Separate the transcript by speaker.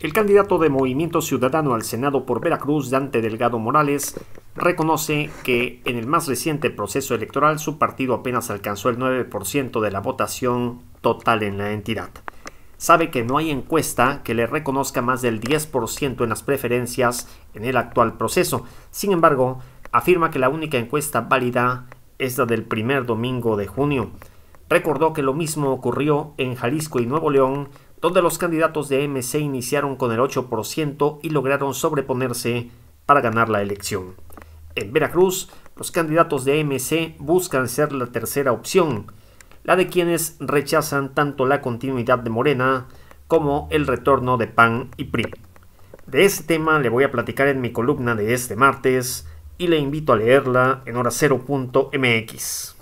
Speaker 1: El candidato de Movimiento Ciudadano al Senado por Veracruz, Dante Delgado Morales, reconoce que en el más reciente proceso electoral su partido apenas alcanzó el 9% de la votación total en la entidad. Sabe que no hay encuesta que le reconozca más del 10% en las preferencias en el actual proceso. Sin embargo, afirma que la única encuesta válida es la del primer domingo de junio. Recordó que lo mismo ocurrió en Jalisco y Nuevo León donde los candidatos de MC iniciaron con el 8% y lograron sobreponerse para ganar la elección. En Veracruz, los candidatos de MC buscan ser la tercera opción, la de quienes rechazan tanto la continuidad de Morena como el retorno de PAN y PRI. De este tema le voy a platicar en mi columna de este martes y le invito a leerla en horacero.mx.